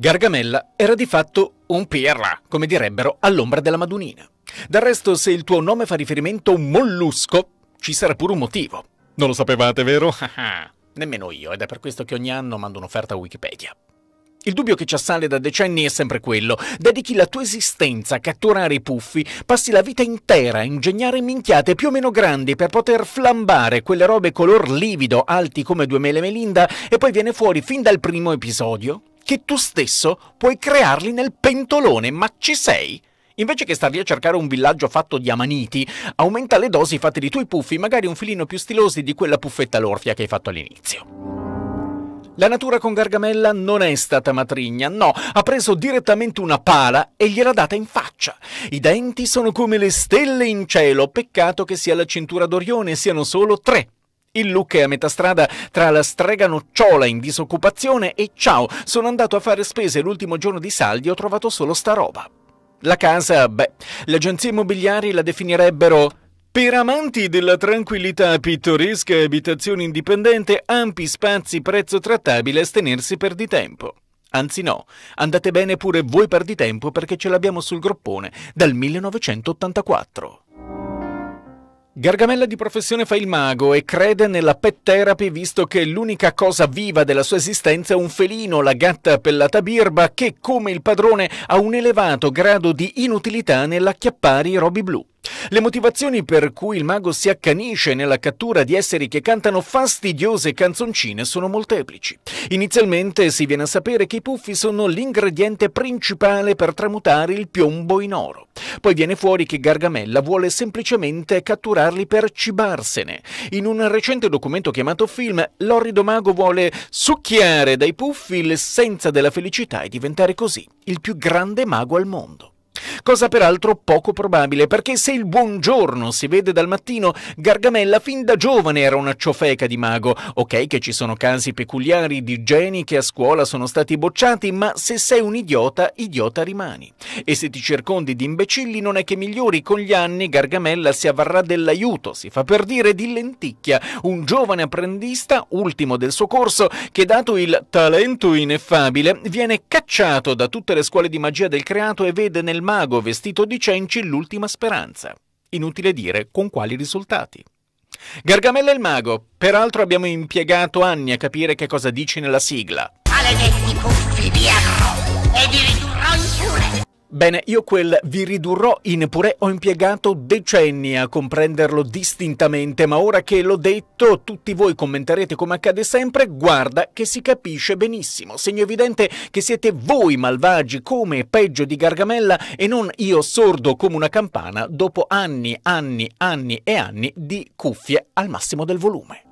Gargamella era di fatto un pirla, come direbbero all'ombra della Madunina. Del resto, se il tuo nome fa riferimento a un mollusco, ci sarà pure un motivo. Non lo sapevate, vero? Ah, ah. Nemmeno io, ed è per questo che ogni anno mando un'offerta a Wikipedia. Il dubbio che ci assale da decenni è sempre quello. Dedichi la tua esistenza a catturare i puffi, passi la vita intera a ingegnare minchiate più o meno grandi per poter flambare quelle robe color livido alti come due mele melinda e poi viene fuori fin dal primo episodio che tu stesso puoi crearli nel pentolone, ma ci sei? Invece che star lì a cercare un villaggio fatto di amaniti, aumenta le dosi fatte di tuoi puffi, magari un filino più stilosi di quella puffetta l'orfia che hai fatto all'inizio. La natura con Gargamella non è stata matrigna, no, ha preso direttamente una pala e gliel'ha data in faccia. I denti sono come le stelle in cielo, peccato che sia la cintura d'Orione siano solo tre. Il look è a metà strada tra la strega nocciola in disoccupazione e ciao, sono andato a fare spese l'ultimo giorno di saldi e ho trovato solo sta roba. La casa, beh, le agenzie immobiliari la definirebbero per amanti della tranquillità pittoresca abitazione indipendente, ampi spazi, prezzo trattabile, astenersi per di tempo. Anzi no, andate bene pure voi per di tempo perché ce l'abbiamo sul groppone dal 1984. Gargamella di professione fa il mago e crede nella pet therapy visto che l'unica cosa viva della sua esistenza è un felino, la gatta appellata Birba, che come il padrone ha un elevato grado di inutilità nell'acchiappare i robi blu. Le motivazioni per cui il mago si accanisce nella cattura di esseri che cantano fastidiose canzoncine sono molteplici. Inizialmente si viene a sapere che i puffi sono l'ingrediente principale per tramutare il piombo in oro. Poi viene fuori che Gargamella vuole semplicemente catturarli per cibarsene. In un recente documento chiamato film, l'orrido mago vuole succhiare dai puffi l'essenza della felicità e diventare così il più grande mago al mondo cosa peraltro poco probabile, perché se il buongiorno si vede dal mattino, Gargamella fin da giovane era una ciofeca di mago. Ok che ci sono casi peculiari di geni che a scuola sono stati bocciati, ma se sei un idiota, idiota rimani. E se ti circondi di imbecilli non è che migliori con gli anni, Gargamella si avvarrà dell'aiuto, si fa per dire di lenticchia, un giovane apprendista, ultimo del suo corso, che dato il talento ineffabile, viene cacciato da tutte le scuole di magia del creato e vede nel mago mago vestito di cenci l'ultima speranza. Inutile dire con quali risultati. Gargamella il mago, peraltro abbiamo impiegato anni a capire che cosa dici nella sigla. Maledetti puffi di arro e vi ridurrò in sure. Bene, io quel vi ridurrò in purè ho impiegato decenni a comprenderlo distintamente, ma ora che l'ho detto, tutti voi commenterete come accade sempre, guarda che si capisce benissimo. Segno evidente che siete voi malvagi come peggio di Gargamella e non io sordo come una campana dopo anni, anni, anni e anni di cuffie al massimo del volume.